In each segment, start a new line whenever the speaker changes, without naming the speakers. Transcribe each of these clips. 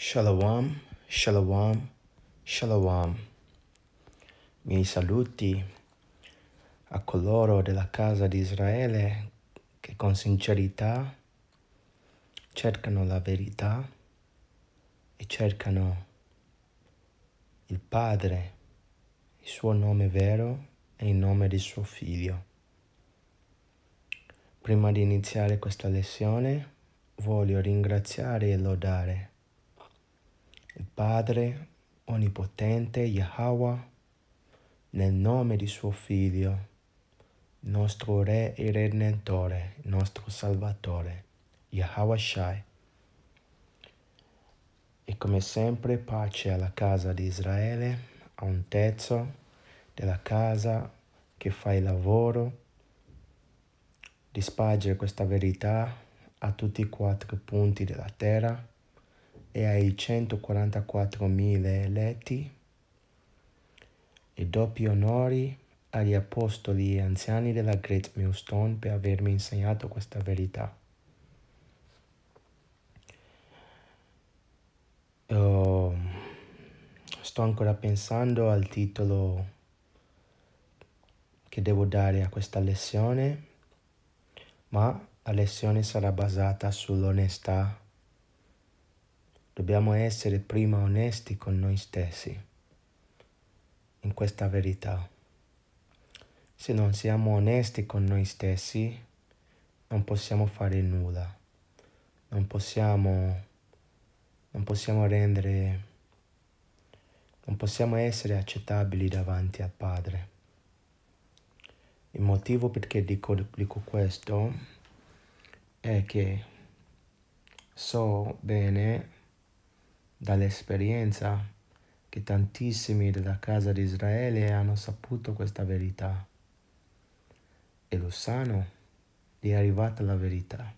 Shalom, shalom, shalom. Miei saluti a coloro della casa di Israele che con sincerità cercano la verità e cercano il Padre, il suo nome vero e il nome del suo figlio. Prima di iniziare questa lezione voglio ringraziare e lodare il Padre Onnipotente Yahweh, nel nome di suo Figlio, nostro Re e Redentore, nostro Salvatore, Yahweh Shai. E come sempre pace alla casa di Israele, a un terzo della casa che fa il lavoro di spargere questa verità a tutti i quattro punti della terra e ai 144.000 eletti, e doppi onori agli apostoli e anziani della Great Millstone per avermi insegnato questa verità. Oh, sto ancora pensando al titolo che devo dare a questa lezione, ma la lezione sarà basata sull'onestà Dobbiamo essere prima onesti con noi stessi in questa verità. Se non siamo onesti con noi stessi, non possiamo fare nulla, non possiamo, non possiamo rendere, non possiamo essere accettabili davanti al Padre. Il motivo perché dico, dico questo è che so bene dall'esperienza che tantissimi della casa di Israele hanno saputo questa verità e lo sanno gli è arrivata la verità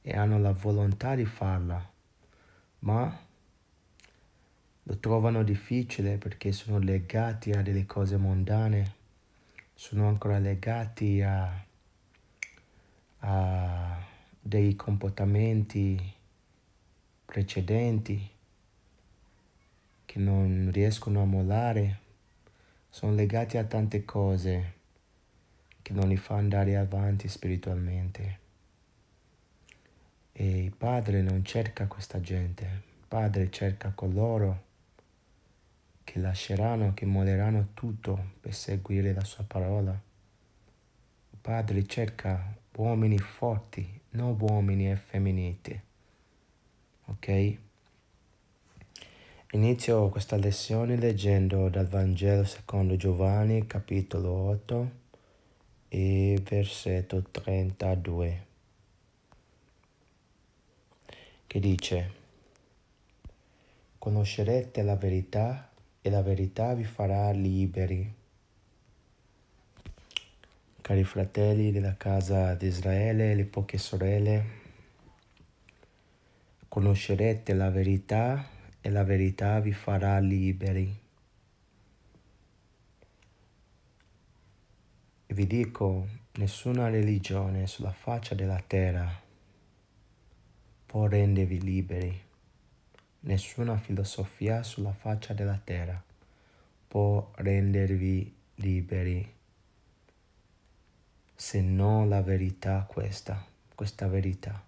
e hanno la volontà di farla, ma lo trovano difficile perché sono legati a delle cose mondane, sono ancora legati a, a dei comportamenti precedenti che non riescono a mollare, sono legati a tante cose che non li fa andare avanti spiritualmente. E il Padre non cerca questa gente, il Padre cerca coloro che lasceranno, che molleranno tutto per seguire la sua parola. Il Padre cerca uomini forti, non uomini effeminati. Ok? Inizio questa lezione leggendo dal Vangelo secondo Giovanni, capitolo 8 e versetto 32, che dice, Conoscerete la verità e la verità vi farà liberi. Cari fratelli della casa di Israele, le poche sorelle, conoscerete la verità e la verità vi farà liberi. E vi dico, nessuna religione sulla faccia della terra può rendervi liberi. Nessuna filosofia sulla faccia della terra può rendervi liberi se non la verità questa, questa verità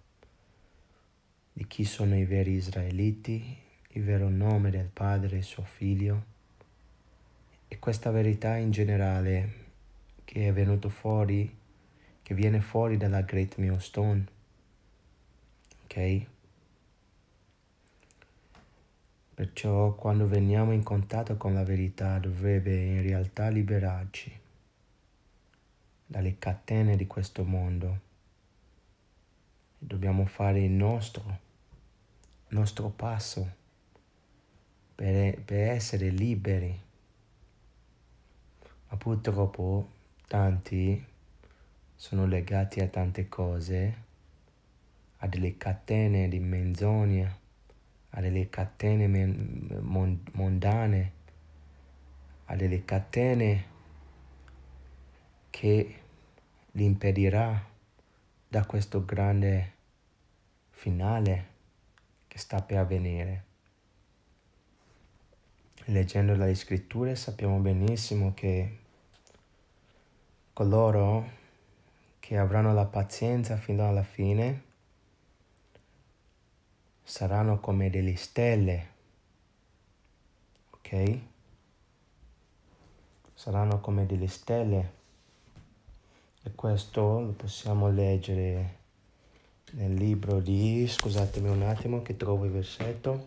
di chi sono i veri israeliti il vero nome del Padre e suo Figlio e questa verità in generale che è venuto fuori, che viene fuori dalla Great Millstone. Ok? Perciò quando veniamo in contatto con la verità dovrebbe in realtà liberarci dalle catene di questo mondo. Dobbiamo fare il nostro, il nostro passo per, per essere liberi. Ma purtroppo tanti sono legati a tante cose, a delle catene di menzogna, a delle catene men- mon- mondane, a delle catene che li impedirà da questo grande finale che sta per avvenire leggendo le scritture sappiamo benissimo che coloro che avranno la pazienza fino alla fine saranno come delle stelle, ok? Saranno come delle stelle e questo lo possiamo leggere nel libro di, scusatemi un attimo che trovo il versetto,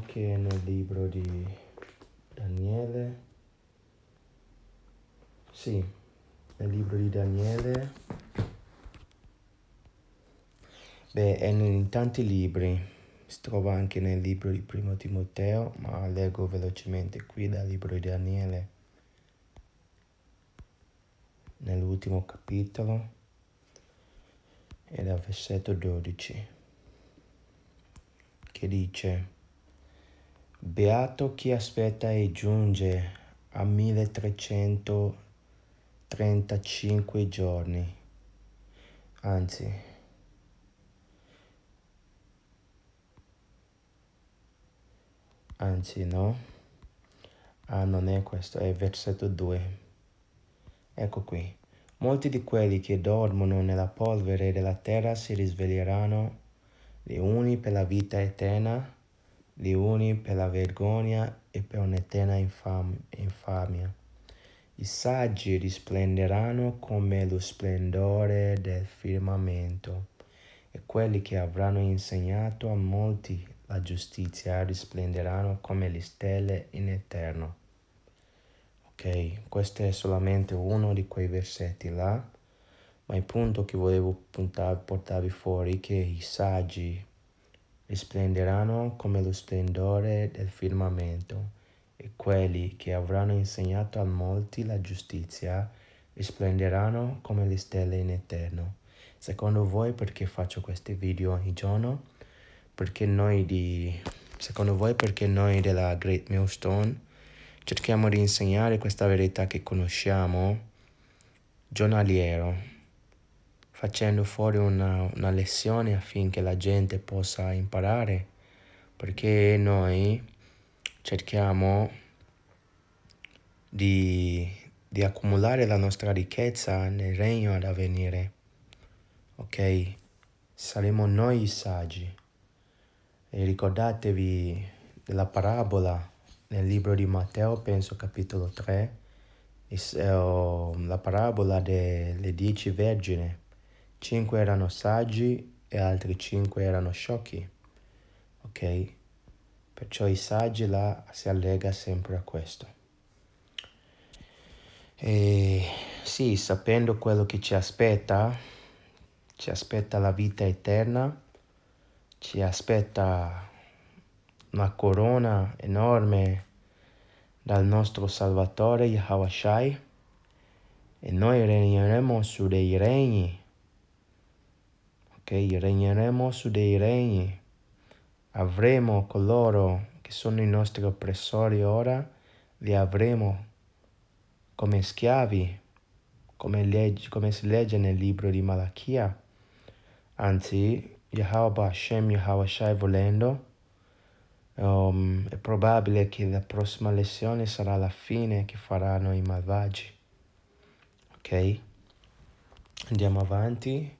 so che nel libro di Daniele, sì, nel libro di Daniele, beh, è in tanti libri, si trova anche nel libro di Primo Timoteo, ma leggo velocemente qui dal libro di Daniele, nell'ultimo capitolo, e dal versetto 12, che dice... Beato chi aspetta e giunge a 1335 giorni, anzi, anzi no, ah non è questo, è versetto 2, ecco qui. Molti di quelli che dormono nella polvere della terra si risveglieranno, le uni per la vita eterna, li uni per la vergogna e per un'eterna infamia. I saggi risplenderanno come lo splendore del firmamento e quelli che avranno insegnato a molti la giustizia risplenderanno come le stelle in eterno. Ok, questo è solamente uno di quei versetti là, ma il punto che volevo puntare, portarvi fuori è che i saggi risplenderanno come lo splendore del firmamento, e quelli che avranno insegnato a molti la giustizia risplenderanno come le stelle in eterno. Secondo voi perché faccio questi video ogni giorno? Perché noi di secondo voi perché noi della Great Millstone cerchiamo di insegnare questa verità che conosciamo giornaliero facendo fuori una, una lezione affinché la gente possa imparare, perché noi cerchiamo di, di accumulare la nostra ricchezza nel regno ad avvenire. Ok? Saremo noi i saggi. E ricordatevi della parabola nel libro di Matteo, penso capitolo 3, eh, la parabola delle dieci vergini. 5 erano saggi e altri 5 erano sciocchi. Ok? Perciò i saggi là si allega sempre a questo. E sì, sapendo quello che ci aspetta, ci aspetta la vita eterna, ci aspetta una corona enorme dal nostro Salvatore Yahawashai e noi regneremo su dei regni che Regneremo su dei regni, avremo coloro che sono i nostri oppressori ora, li avremo come schiavi, come, legge, come si legge nel libro di Malachia. Anzi, Yahweh Hashem, Yahweh Shai volendo, um, è probabile che la prossima lezione sarà la fine che faranno i malvagi. Ok? Andiamo avanti.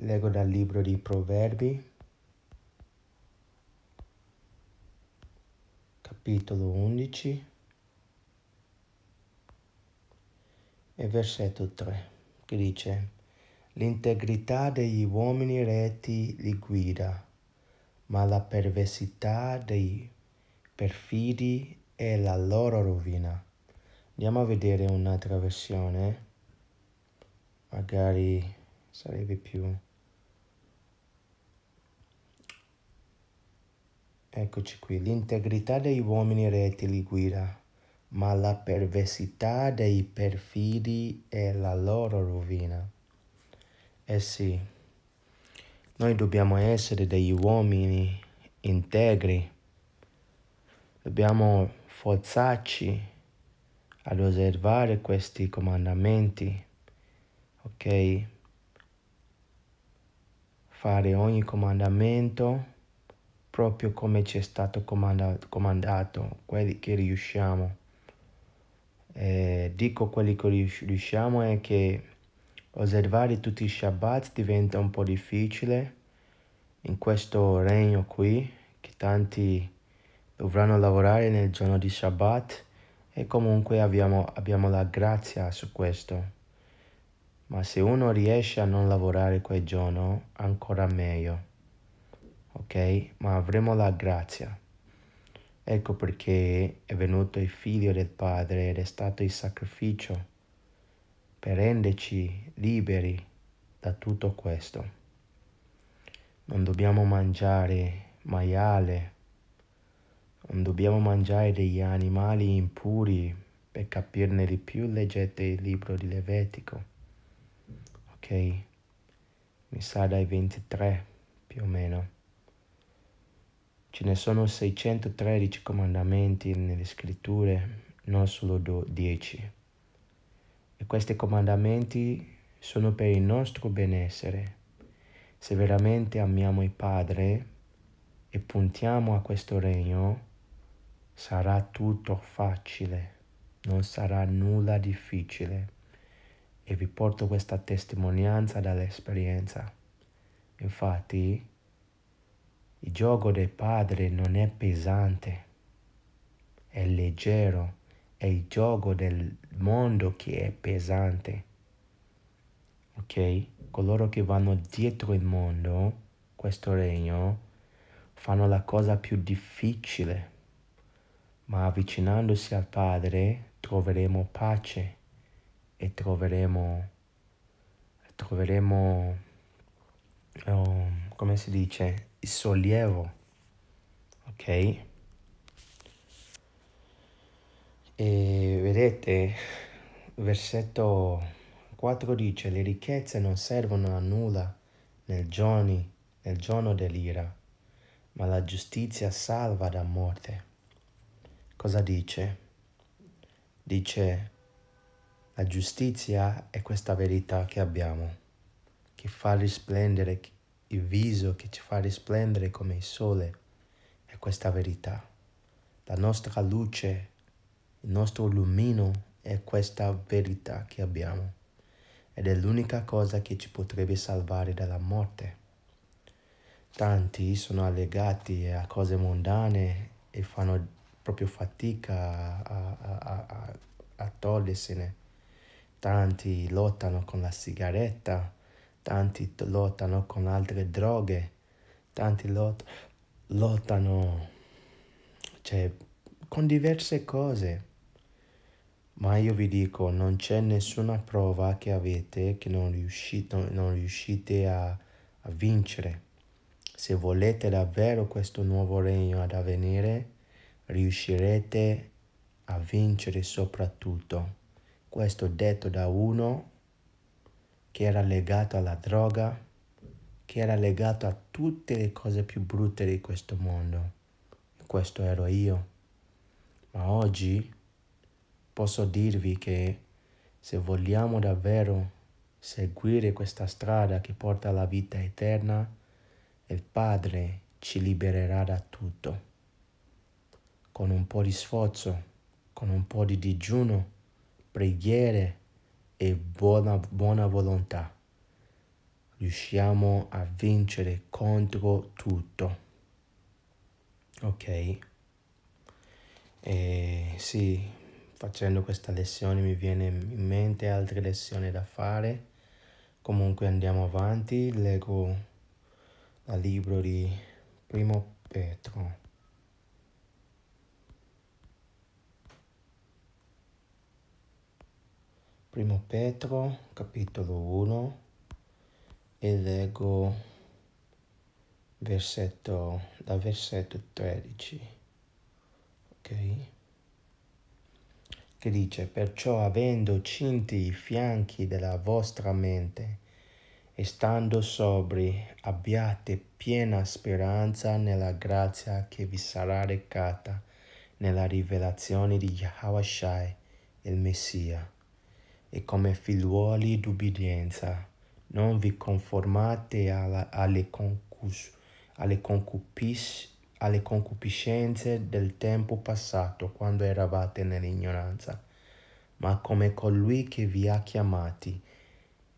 Leggo dal libro di Proverbi, capitolo 11 e versetto 3, che dice, L'integrità degli uomini reti li guida, ma la perversità dei perfidi è la loro rovina. Andiamo a vedere un'altra versione, magari sarebbe più Eccoci qui, l'integrità degli uomini reti li guida, ma la perversità dei perfidi è la loro rovina. Eh sì, noi dobbiamo essere degli uomini integri, dobbiamo forzarci ad osservare questi comandamenti, ok? Fare ogni comandamento proprio come ci è stato comandato, comandato quelli che riusciamo. Eh, dico quelli che riusciamo è che osservare tutti i Shabbat diventa un po' difficile in questo regno qui, che tanti dovranno lavorare nel giorno di Shabbat e comunque abbiamo, abbiamo la grazia su questo. Ma se uno riesce a non lavorare quel giorno, ancora meglio ok? Ma avremo la grazia. Ecco perché è venuto il figlio del Padre ed è stato il sacrificio per renderci liberi da tutto questo. Non dobbiamo mangiare maiale, non dobbiamo mangiare degli animali impuri per capirne di più leggete il libro di Levetico, ok? Mi sa dai 23 più o meno. Ce ne sono 613 comandamenti nelle scritture, non solo 10. E questi comandamenti sono per il nostro benessere. Se veramente amiamo il Padre e puntiamo a questo regno, sarà tutto facile, non sarà nulla difficile. E vi porto questa testimonianza dall'esperienza. Infatti, il gioco del Padre non è pesante, è leggero, è il gioco del mondo che è pesante. Ok? Coloro che vanno dietro il mondo, questo regno, fanno la cosa più difficile, ma avvicinandosi al Padre troveremo pace e troveremo, troveremo, oh, come si dice, il sollievo, ok? E vedete, versetto 4 dice, le ricchezze non servono a nulla nel giorno, nel giorno dell'ira, ma la giustizia salva da morte. Cosa dice? Dice, la giustizia è questa verità che abbiamo, che fa risplendere il viso che ci fa risplendere come il sole è questa verità. La nostra luce, il nostro lumino è questa verità che abbiamo ed è l'unica cosa che ci potrebbe salvare dalla morte. Tanti sono legati a cose mondane e fanno proprio fatica a, a, a, a togliersene. Tanti lottano con la sigaretta tanti lottano con altre droghe, tanti lot- lottano cioè, con diverse cose. Ma io vi dico, non c'è nessuna prova che avete che non riuscite, non riuscite a, a vincere. Se volete davvero questo nuovo regno ad avvenire, riuscirete a vincere soprattutto. Questo detto da uno che era legato alla droga, che era legato a tutte le cose più brutte di questo mondo. Questo ero io. Ma oggi posso dirvi che se vogliamo davvero seguire questa strada che porta alla vita eterna, il Padre ci libererà da tutto. Con un po' di sforzo, con un po' di digiuno, preghiere, e buona, buona volontà riusciamo a vincere contro tutto. Ok? E sì, facendo questa lezione mi viene in mente altre lezioni da fare. Comunque andiamo avanti, leggo il libro di Primo Petro. Primo Petro, capitolo 1, e leggo versetto, dal versetto 13, ok? Che dice, perciò avendo cinti i fianchi della vostra mente, e stando sobri, abbiate piena speranza nella grazia che vi sarà recata nella rivelazione di Yahweh Shai, il Messia e come figliuoli d'ubbidienza. Non vi conformate alla, alle, concus, alle, concupis, alle concupiscenze del tempo passato quando eravate nell'ignoranza, ma come colui che vi ha chiamati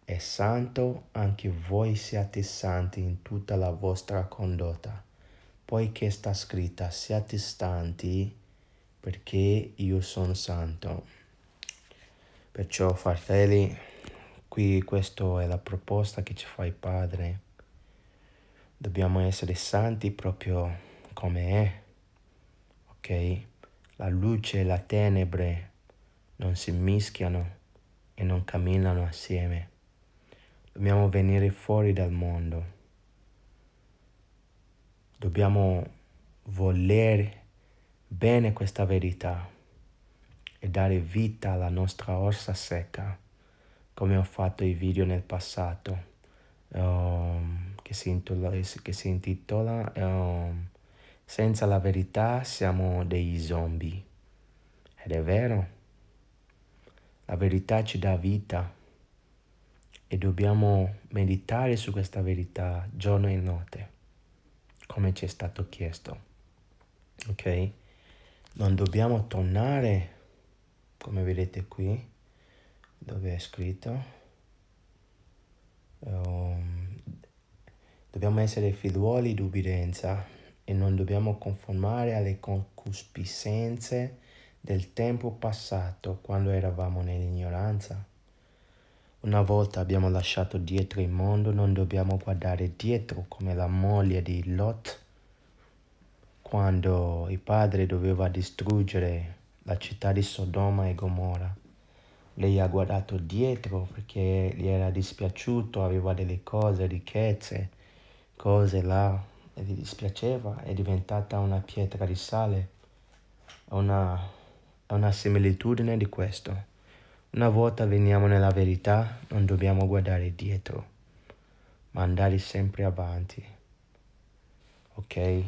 è santo, anche voi siate santi in tutta la vostra condotta, poiché sta scritta siate stanti perché io sono santo. Perciò fratelli, qui questa è la proposta che ci fa il Padre. Dobbiamo essere santi proprio come è, ok? La luce e la tenebre non si mischiano e non camminano assieme. Dobbiamo venire fuori dal mondo. Dobbiamo volere bene questa verità e dare vita alla nostra orsa secca, come ho fatto i video nel passato, um, che, si intitola, che si intitola um, Senza la verità siamo dei zombie. Ed è vero, la verità ci dà vita e dobbiamo meditare su questa verità giorno e notte, come ci è stato chiesto. Ok? Non dobbiamo tornare come vedete qui dove è scritto um, dobbiamo essere figliuoli d'ubbidienza e non dobbiamo conformare alle concupiscenze del tempo passato quando eravamo nell'ignoranza. Una volta abbiamo lasciato dietro il mondo, non dobbiamo guardare dietro come la moglie di Lot, quando il padre doveva distruggere la città di Sodoma e Gomorra. Lei ha guardato dietro perché gli era dispiaciuto, aveva delle cose, ricchezze, cose là, e gli dispiaceva, è diventata una pietra di sale. È una, una similitudine di questo. Una volta veniamo nella verità, non dobbiamo guardare dietro, ma andare sempre avanti. Ok?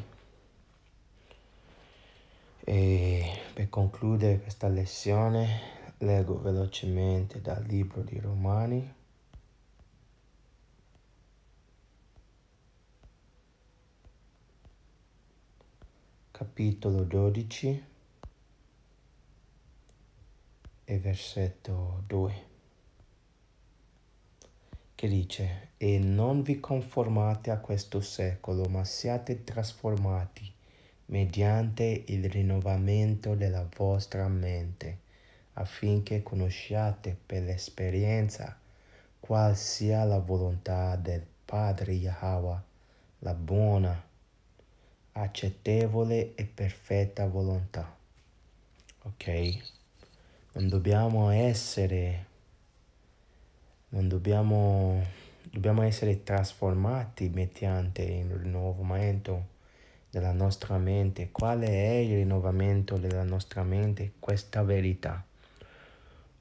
E per concludere questa lezione leggo velocemente dal libro di Romani. Capitolo 12 e versetto 2 che dice e non vi conformate a questo secolo ma siate trasformati mediante il rinnovamento della vostra mente, affinché conosciate per esperienza qual sia la volontà del Padre Yahweh, la buona, accettevole e perfetta volontà. Ok? Non dobbiamo essere, non dobbiamo, dobbiamo essere trasformati mediante il rinnovamento della nostra mente, quale è il rinnovamento della nostra mente, questa verità.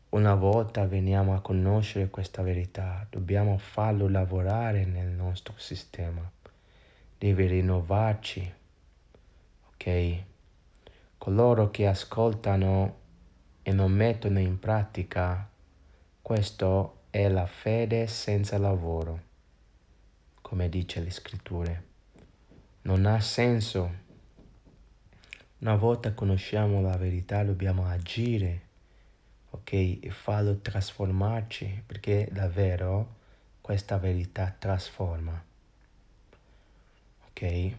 Una volta veniamo a conoscere questa verità, dobbiamo farlo lavorare nel nostro sistema. Deve rinnovarci. Ok? Coloro che ascoltano e non mettono in pratica, questo è la fede senza lavoro, come dice le scritture. Non ha senso. Una volta conosciamo la verità dobbiamo agire, ok? E farlo trasformarci, perché davvero questa verità trasforma. Ok?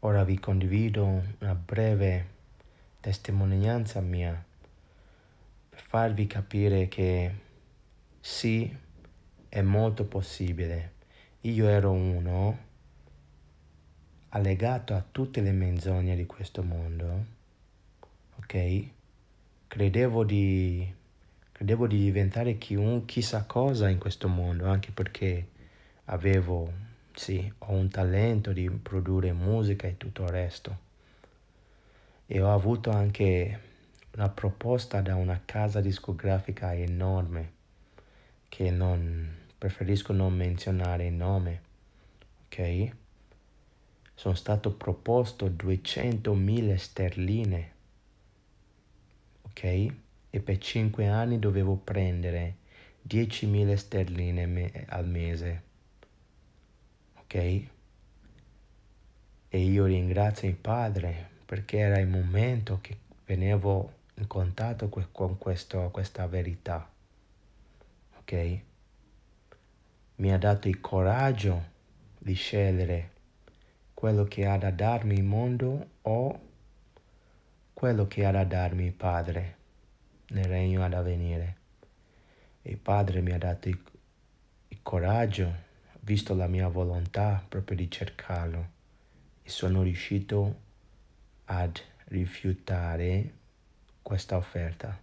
Ora vi condivido una breve testimonianza mia per farvi capire che sì, è molto possibile. Io ero uno allegato a tutte le menzogne di questo mondo, ok? Credevo di, credevo di diventare chi chissà cosa in questo mondo, anche perché avevo, sì, ho un talento di produrre musica e tutto il resto. E ho avuto anche una proposta da una casa discografica enorme che non preferisco non menzionare il nome, ok? sono stato proposto 200.000 sterline, ok? E per 5 anni dovevo prendere 10.000 sterline me- al mese, ok? E io ringrazio il Padre perché era il momento che venivo in contatto que- con questo, questa verità, ok? Mi ha dato il coraggio di scegliere quello che ha da darmi il mondo o quello che ha da darmi il Padre nel regno ad avvenire. Il Padre mi ha dato il, il coraggio, visto la mia volontà proprio di cercarlo e sono riuscito ad rifiutare questa offerta.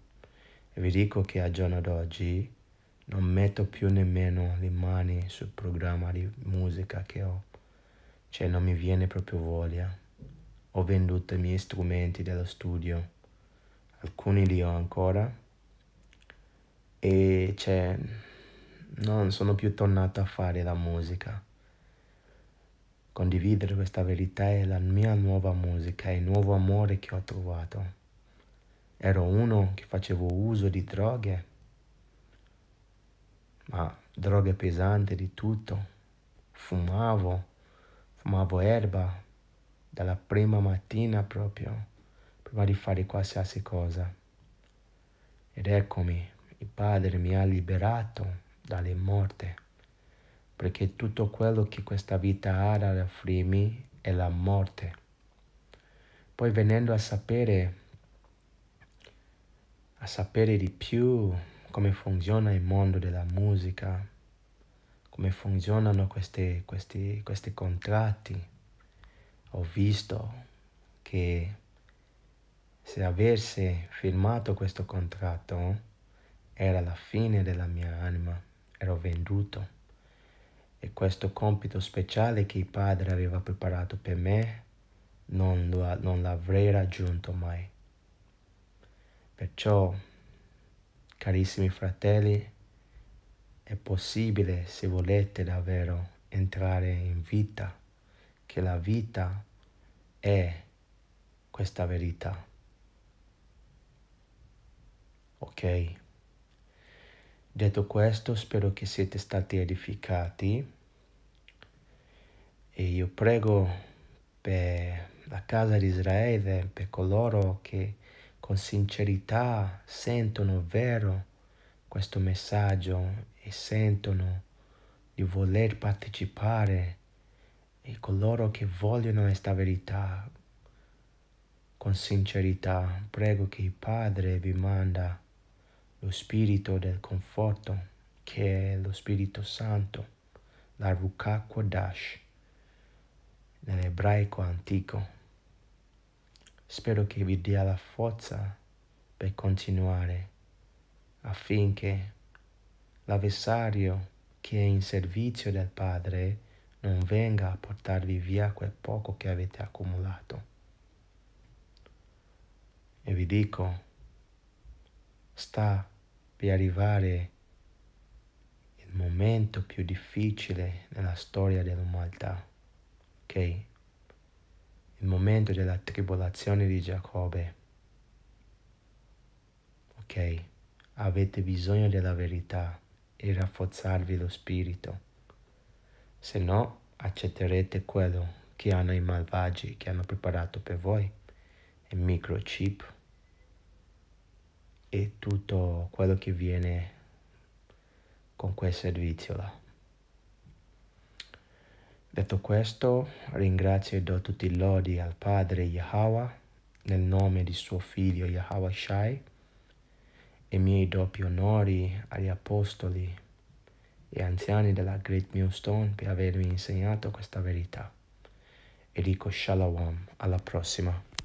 E vi dico che al giorno d'oggi non metto più nemmeno le mani sul programma di musica che ho cioè non mi viene proprio voglia. Ho venduto i miei strumenti dello studio, alcuni li ho ancora, e cioè non sono più tornato a fare la musica. Condividere questa verità è la mia nuova musica, è il nuovo amore che ho trovato. Ero uno che facevo uso di droghe, ma droghe pesanti di tutto. Fumavo amavo erba dalla prima mattina proprio, prima di fare qualsiasi cosa. Ed eccomi, il Padre mi ha liberato dalle morte, perché tutto quello che questa vita ha da offrirmi è la morte. Poi venendo a sapere, a sapere di più come funziona il mondo della musica, come funzionano questi, questi, questi contratti. Ho visto che se avessi firmato questo contratto era la fine della mia anima, ero venduto. E questo compito speciale che il padre aveva preparato per me non, lo, non l'avrei raggiunto mai. Perciò, carissimi fratelli, è possibile, se volete davvero entrare in vita, che la vita è questa verità. Ok? Detto questo, spero che siete stati edificati e io prego per la casa di Israele, per coloro che con sincerità sentono vero questo messaggio e sentono di voler partecipare e coloro che vogliono questa verità con sincerità, prego che il Padre vi manda lo Spirito del conforto, che è lo Spirito Santo, la Ruka Kodash, nell'ebraico antico. Spero che vi dia la forza per continuare affinché l'avversario che è in servizio del Padre non venga a portarvi via quel poco che avete accumulato. E vi dico, sta per arrivare il momento più difficile nella storia dell'umanità, ok? Il momento della tribolazione di Giacobbe, ok? Avete bisogno della verità e rafforzarvi lo spirito. Se no, accetterete quello che hanno i malvagi che hanno preparato per voi, il microchip e tutto quello che viene con quel servizio là. Detto questo, ringrazio e do tutti i lodi al Padre Yahweh nel nome di suo figlio Yahweh Shai i miei doppi onori agli apostoli e anziani della Great Millstone per avermi insegnato questa verità. E dico shalom, alla prossima.